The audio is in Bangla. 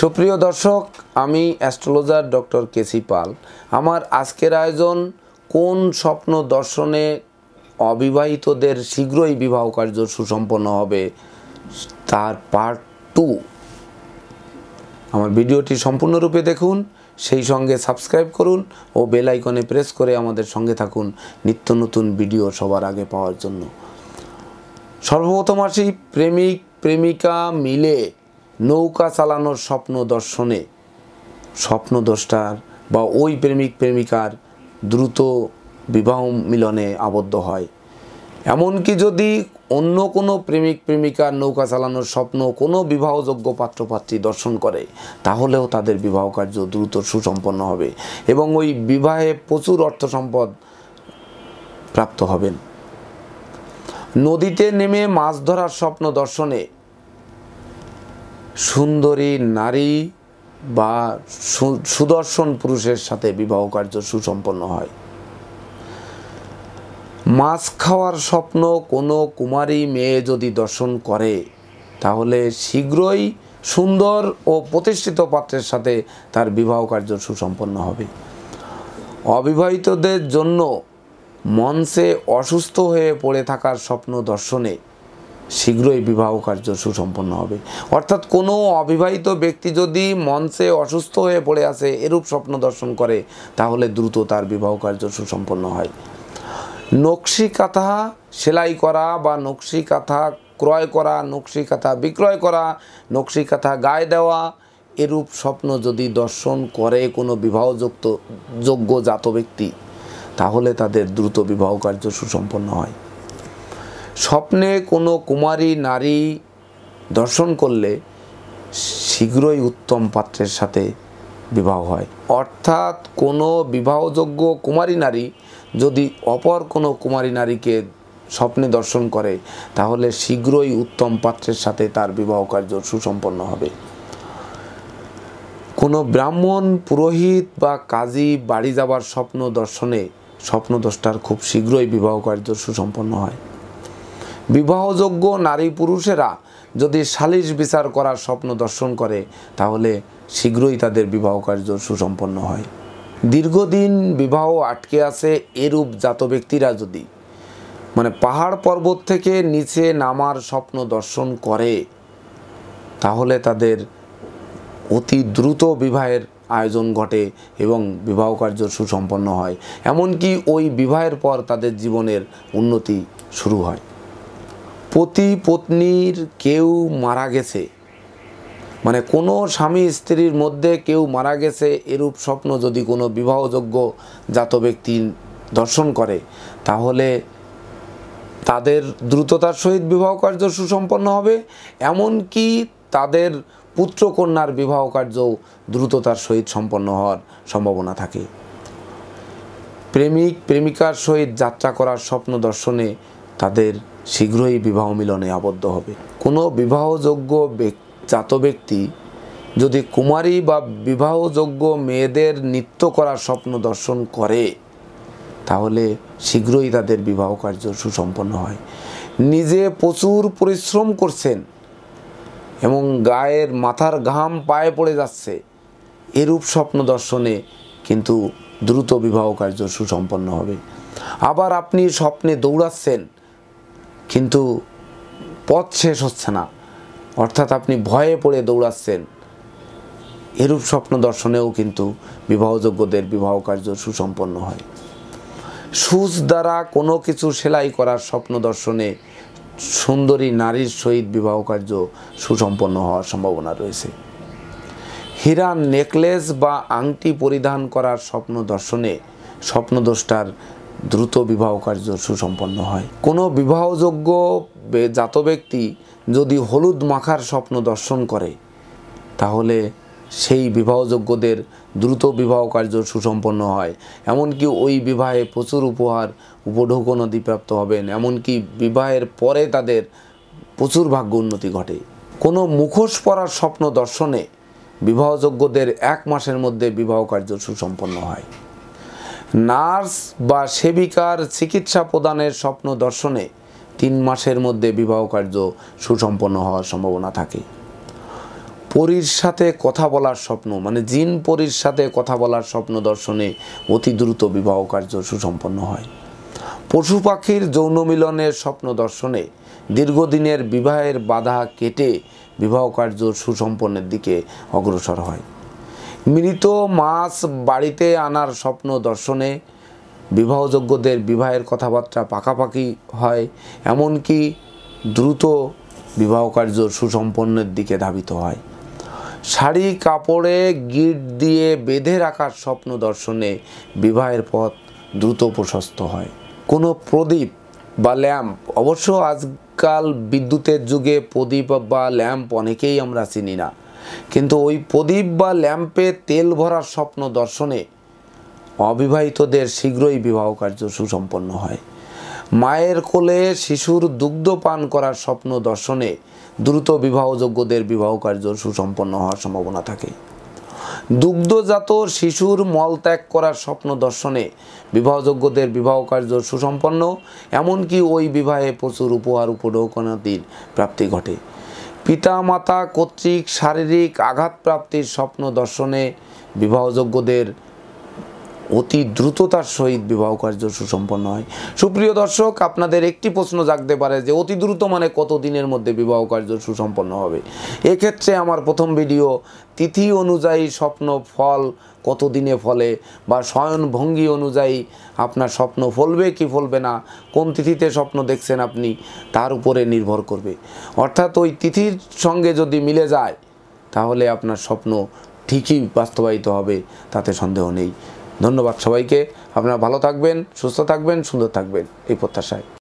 সুপ্রিয় দর্শক আমি অ্যাস্ট্রোলজার ডক্টর কেসি পাল আমার আজকের আয়োজন কোন স্বপ্ন দর্শনে অবিবাহিতদের শীঘ্রই বিবাহ কার্য সুসম্পন্ন হবে তার পার্ট টু আমার ভিডিওটি সম্পূর্ণরূপে দেখুন সেই সঙ্গে সাবস্ক্রাইব করুন ও বেল আইকনে প্রেস করে আমাদের সঙ্গে থাকুন নিত্য নতুন ভিডিও সবার আগে পাওয়ার জন্য সর্বপ্রথম আসি প্রেমিক প্রেমিকা মিলে নৌকা চালানোর স্বপ্ন দর্শনে স্বপ্নদ্রষ্টার বা ওই প্রেমিক প্রেমিকার দ্রুত বিবাহ মিলনে আবদ্ধ হয় এমনকি যদি অন্য কোনো প্রেমিক প্রেমিকার নৌকা চালানোর স্বপ্ন কোনো বিবাহযোগ্য পাত্রপাত্রী দর্শন করে তাহলেও তাদের বিবাহ কার্য দ্রুত সুসম্পন্ন হবে এবং ওই বিবাহে প্রচুর অর্থ সম্পদ প্রাপ্ত হবেন নদীতে নেমে মাছ ধরার স্বপ্ন দর্শনে সুন্দরী নারী বা সুদর্শন পুরুষের সাথে বিবাহ কার্য সুসম্পন্ন হয় মাছ খাওয়ার স্বপ্ন কোনো কুমারী মেয়ে যদি দর্শন করে তাহলে শীঘ্রই সুন্দর ও প্রতিষ্ঠিত পাত্রের সাথে তার বিবাহ কার্য সুসম্পন্ন হবে অবিবাহিতদের জন্য মঞ্চে অসুস্থ হয়ে পড়ে থাকার স্বপ্ন দর্শনে শীঘ্রই বিবাহ কার্য সুসম্পন্ন হবে অর্থাৎ কোনো অবিবাহিত ব্যক্তি যদি মঞ্চে অসুস্থ হয়ে পড়ে আছে এরূপ স্বপ্ন দর্শন করে তাহলে দ্রুত তার বিবাহ কার্য সুসম্পন্ন হয় নকশি কাঁথা সেলাই করা বা নকশি কাঁথা ক্রয় করা নকশি কাঁথা বিক্রয় করা নকশি কাঁথা গায়ে দেওয়া এরূপ স্বপ্ন যদি দর্শন করে কোনো বিবাহযুক্ত যোগ্য জাত ব্যক্তি তাহলে তাদের দ্রুত বিবাহ কার্য সুসম্পন্ন হয় স্বপ্নে কোনো কুমারী নারী দর্শন করলে শীঘ্রই উত্তম পাত্রের সাথে বিবাহ হয় অর্থাৎ কোনো বিবাহযোগ্য কুমারী নারী যদি অপর কোনো কুমারী নারীকে স্বপ্নে দর্শন করে তাহলে শীঘ্রই উত্তম পাত্রের সাথে তার বিবাহ কার্য সুসম্পন্ন হবে কোনো ব্রাহ্মণ পুরোহিত বা কাজী বাড়ি যাবার স্বপ্ন দর্শনে স্বপ্নদ্রষ্টার খুব শীঘ্রই বিবাহ কার্য সুসম্পন্ন হয় বিবাহযোগ্য নারী পুরুষেরা যদি সালিশ বিচার করার স্বপ্ন দর্শন করে তাহলে শীঘ্রই তাদের বিবাহ কার্য সুসম্পন্ন হয় দীর্ঘদিন বিবাহ আটকে আছে এরূপ জাত ব্যক্তিরা যদি মানে পাহাড় পর্বত থেকে নিচে নামার স্বপ্ন দর্শন করে তাহলে তাদের অতি দ্রুত বিবাহের আয়োজন ঘটে এবং বিবাহ কার্য সুসম্পন্ন হয় এমনকি ওই বিবাহের পর তাদের জীবনের উন্নতি শুরু হয় পতি পত্নীর কেউ মারা গেছে মানে কোনো স্বামী স্ত্রীর মধ্যে কেউ মারা গেছে এরূপ স্বপ্ন যদি কোনো বিবাহযোগ্য জাত ব্যক্তি দর্শন করে তাহলে তাদের দ্রুততার সহিত বিবাহ কার্য সুসম্পন্ন হবে এমনকি তাদের পুত্রকন্যার বিবাহ কার্য দ্রুততার সহিত সম্পন্ন হওয়ার সম্ভাবনা থাকে প্রেমিক প্রেমিকার সহিত যাত্রা করার স্বপ্ন দর্শনে তাদের শীঘ্রই বিবাহ মিলনে আবদ্ধ হবে কোনো বিবাহযোগ্য জাত ব্যক্তি যদি কুমারী বা বিবাহযোগ্য মেয়েদের নৃত্য করার স্বপ্ন দর্শন করে তাহলে শীঘ্রই তাদের বিবাহ কার্য সুসম্পন্ন হয় নিজে প্রচুর পরিশ্রম করছেন এবং গায়ের মাথার ঘাম পায়ে পড়ে যাচ্ছে এরূপ স্বপ্ন দর্শনে কিন্তু দ্রুত বিবাহ কার্য সুসম্পন্ন হবে আবার আপনি স্বপ্নে দৌড়াচ্ছেন কিন্তু পথ শেষ হচ্ছে না অর্থাৎ আপনি ভয়ে পড়ে দৌড়াচ্ছেন এরূপ স্বপ্ন দর্শনেও কিন্তু বিবাহযোগ্যদের বিবাহ কার্য সুসম্পন্ন হয় সুচ দ্বারা কোনো কিছু সেলাই করার স্বপ্ন দর্শনে সুন্দরী নারীর সহিত বিবাহ কার্য সুসম্পন্ন হওয়ার সম্ভাবনা রয়েছে হীরা নেকলেস বা আংটি পরিধান করার স্বপ্ন দর্শনে স্বপ্নদোষটার দ্রুত বিবাহ কার্য সুসম্পন্ন হয় কোনো বিবাহযোগ্য জাত ব্যক্তি যদি হলুদ মাখার স্বপ্ন দর্শন করে তাহলে সেই বিবাহযোগ্যদের দ্রুত বিবাহ কার্য সুসম্পন্ন হয় এমনকি ওই বিবাহে প্রচুর উপহার উপঢৌকন প্রাপ্ত হবেন এমনকি বিবাহের পরে তাদের প্রচুর ভাগ্য উন্নতি ঘটে কোনো মুখোশ পরার স্বপ্ন দর্শনে বিবাহযোগ্যদের এক মাসের মধ্যে বিবাহ কার্য সুসম্পন্ন হয় নার্স বা সেবিকার চিকিৎসা প্রদানের স্বপ্ন দর্শনে তিন মাসের মধ্যে বিবাহ কার্য সুসম্পন্ন হওয়ার সম্ভাবনা থাকে পরীর সাথে কথা বলার স্বপ্ন মানে জিন পরীর সাথে কথা বলার স্বপ্ন দর্শনে অতি দ্রুত বিবাহ কার্য সুসম্পন্ন হয় পশু পাখির যৌন মিলনের স্বপ্ন দর্শনে দীর্ঘদিনের বিবাহের বাধা কেটে বিবাহ কার্য সুসম্পন্নের দিকে অগ্রসর হয় মৃত মাছ বাড়িতে আনার স্বপ্ন দর্শনে বিবাহযোগ্যদের বিবাহের কথাবার্তা পাকাপাকি হয় এমনকি দ্রুত বিবাহ কার্য সুসম্পন্নের দিকে ধাবিত হয় শাড়ি কাপড়ে গিট দিয়ে বেঁধে রাখার স্বপ্ন দর্শনে বিবাহের পথ দ্রুত প্রশস্ত হয় কোনো প্রদীপ বা ল্যাম্প অবশ্য আজকাল বিদ্যুতের যুগে প্রদীপ বা ল্যাম্প অনেকেই আমরা চিনি না কিন্তু ওই প্রদীপ বা ল্যাম্পে তেল ভরার স্বপ্ন দর্শনে অবিবাহিতদের শীঘ্রই বিবাহ কার্য সুসম্পন্ন হয় মায়ের কোলে শিশুর দুগ্ধ পান করার স্বপ্ন দর্শনে দ্রুত বিবাহযোগ্যদের বিবাহ কার্য সুসম্পন্ন হওয়ার সম্ভাবনা থাকে দুগ্ধজাত শিশুর মল ত্যাগ করার স্বপ্ন দর্শনে বিবাহযোগ্যদের বিবাহ কার্য সুসম্পন্ন এমনকি ওই বিবাহে প্রচুর উপহার উপঢৌকনাদির প্রাপ্তি ঘটে পিতামাতা কর্তৃক শারীরিক আঘাতপ্রাপ্তির স্বপ্ন দর্শনে বিবাহযোগ্যদের অতি দ্রুততার সহিত বিবাহ কার্য সুসম্পন্ন হয় সুপ্রিয় দর্শক আপনাদের একটি প্রশ্ন জাগতে পারে যে অতি দ্রুত মানে কত দিনের মধ্যে বিবাহ কার্য সুসম্পন্ন হবে এক্ষেত্রে আমার প্রথম ভিডিও তিথি অনুযায়ী স্বপ্ন ফল কত দিনে ফলে বা স্বয়ন ভঙ্গি অনুযায়ী আপনার স্বপ্ন ফলবে কি ফলবে না কোন তিথিতে স্বপ্ন দেখছেন আপনি তার উপরে নির্ভর করবে অর্থাৎ ওই তিথির সঙ্গে যদি মিলে যায় তাহলে আপনার স্বপ্ন ঠিকই বাস্তবায়িত হবে তাতে সন্দেহ নেই ধন্যবাদ সবাইকে আপনারা ভালো থাকবেন সুস্থ থাকবেন সুন্দর থাকবেন এই প্রত্যাশায়